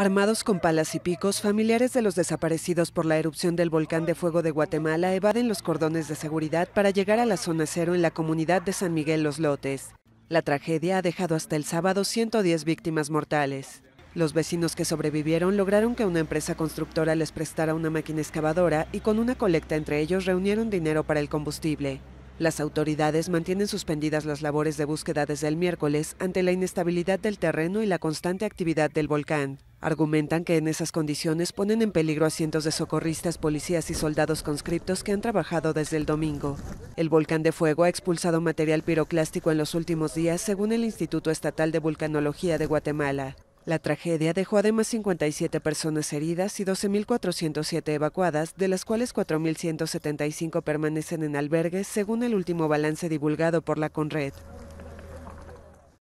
Armados con palas y picos, familiares de los desaparecidos por la erupción del volcán de fuego de Guatemala evaden los cordones de seguridad para llegar a la zona cero en la comunidad de San Miguel Los Lotes. La tragedia ha dejado hasta el sábado 110 víctimas mortales. Los vecinos que sobrevivieron lograron que una empresa constructora les prestara una máquina excavadora y con una colecta entre ellos reunieron dinero para el combustible. Las autoridades mantienen suspendidas las labores de búsqueda desde el miércoles ante la inestabilidad del terreno y la constante actividad del volcán. Argumentan que en esas condiciones ponen en peligro a cientos de socorristas, policías y soldados conscriptos que han trabajado desde el domingo. El volcán de fuego ha expulsado material piroclástico en los últimos días, según el Instituto Estatal de Vulcanología de Guatemala. La tragedia dejó además 57 personas heridas y 12.407 evacuadas, de las cuales 4.175 permanecen en albergues, según el último balance divulgado por la CONRED.